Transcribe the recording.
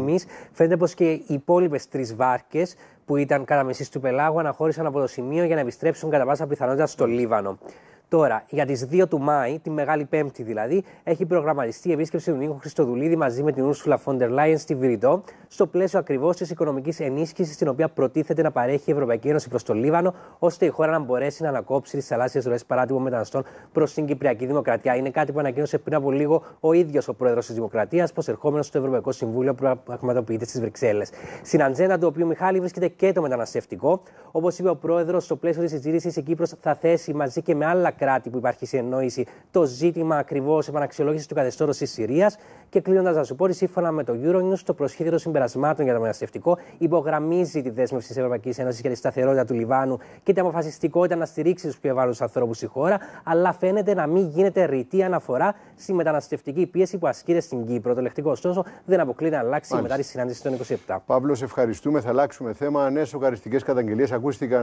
στιγμή, φαίνεται πως και οι υπόλοιπες τρεις βάρκες που ήταν κατά μεσή του πελάγου αναχώρησαν από το σημείο για να επιστρέψουν κατά πάσα πιθανότητα στο Λίβανο. Τώρα, για τις 2 του Μάη, τη Μεγάλη Πέμπτη δηλαδή, έχει προγραμματιστεί η επίσκεψη του Νίκο Χριστοδουλίδη μαζί με την Ursula von der Leyen στη Βηρητό, στο πλαίσιο ακριβώς της οικονομικής ενίσχυσης την οποία προτίθεται να παρέχει η Ευρωπαϊκή Ένωση προς το Λίβανο, ώστε η χώρα να μπορέσει να ανακόψει τις θαλάσσιες ροές παράτυπων μεταναστών προς την Κυπριακή Δημοκρατία. Είναι κάτι που ανακοίνωσε πριν από λίγο ο ίδιος ο πρόεδρος της Δημοκρατίας, προερχόμενο στο Ευρωπαϊκό Συμβούλιο που πραγματοποιείται στις Βρυξέλλες. Στην ατζέντα του οποίου Μιχάλη βρίσκεται και το μεταναστευτικό. Όπως είπε ο πρόεδρος, στο πλαίσιο της συζήτησης η Κύπρος θα θέσει μαζί και με άλλα κράτη που υπάρχει συνεννόηση το ζήτημα ακριβώς επαναξιολόγησης του καθεστώτος της Συρίας. Και κλείνοντας, να σου πω ότι σύμφωνα με το Euronews, το προσχέδιο των συμπερασμάτων για το μεταναστευτικό υπογραμμίζει τη δέσμευση της Ευρωπαϊκής Ένωσης για τη σταθερότητα του Λιβάνου και την αποφασιστικότητα να στηρίξει τους πιο ευάλωτους ανθρώπους στη χώρα, αλλά φαίνεται να μην γίνεται ρητή αναφορά στη μεταναστευτική πίεση που ασκείται στην Κύπρο. Το λεκτικό, ωστόσο, δεν αποκλείται να αλλάξει μετά τη συνάντηση των 27. Παύλος, ευχαριστούμε. Θα αλλάξουμε θέμα. Νέες σοκαριστικές καταγγελίες ακούστηκαν.